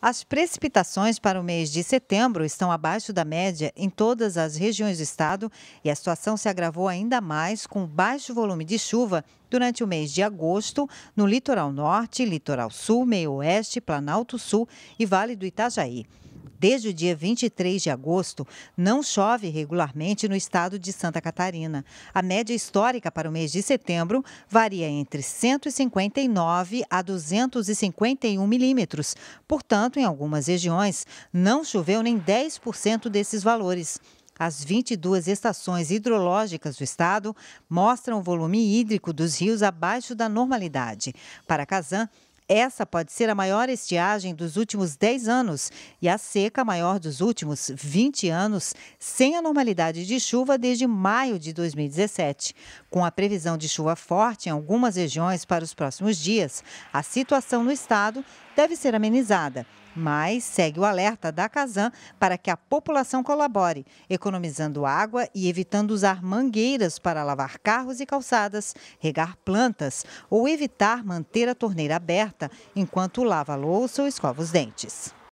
As precipitações para o mês de setembro estão abaixo da média em todas as regiões do estado e a situação se agravou ainda mais com baixo volume de chuva durante o mês de agosto no litoral norte, litoral sul, meio-oeste, Planalto Sul e Vale do Itajaí. Desde o dia 23 de agosto, não chove regularmente no estado de Santa Catarina. A média histórica para o mês de setembro varia entre 159 a 251 milímetros. Portanto, em algumas regiões, não choveu nem 10% desses valores. As 22 estações hidrológicas do estado mostram o volume hídrico dos rios abaixo da normalidade. Para Kazan, essa pode ser a maior estiagem dos últimos 10 anos e a seca maior dos últimos 20 anos, sem anormalidade de chuva desde maio de 2017. Com a previsão de chuva forte em algumas regiões para os próximos dias, a situação no estado deve ser amenizada mas segue o alerta da Casan para que a população colabore, economizando água e evitando usar mangueiras para lavar carros e calçadas, regar plantas ou evitar manter a torneira aberta enquanto lava louça ou escova os dentes.